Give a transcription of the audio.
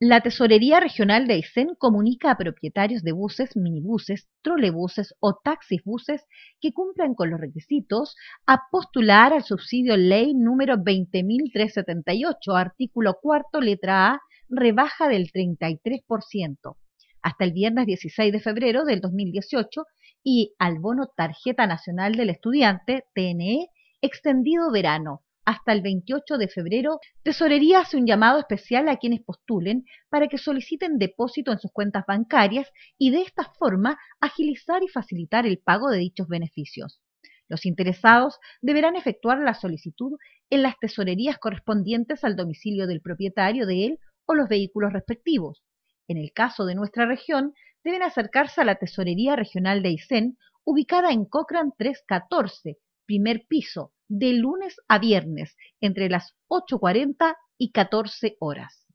La Tesorería Regional de Aysén comunica a propietarios de buses, minibuses, trolebuses o taxis buses que cumplan con los requisitos a postular al subsidio ley número 20.378, artículo cuarto, letra A, rebaja del 33%, hasta el viernes 16 de febrero del 2018 y al bono Tarjeta Nacional del Estudiante, TNE, extendido verano, hasta el 28 de febrero, Tesorería hace un llamado especial a quienes postulen para que soliciten depósito en sus cuentas bancarias y de esta forma agilizar y facilitar el pago de dichos beneficios. Los interesados deberán efectuar la solicitud en las tesorerías correspondientes al domicilio del propietario de él o los vehículos respectivos. En el caso de nuestra región, deben acercarse a la Tesorería Regional de Aysén, ubicada en Cochrane 314, primer piso, de lunes a viernes entre las 8.40 y 14 horas.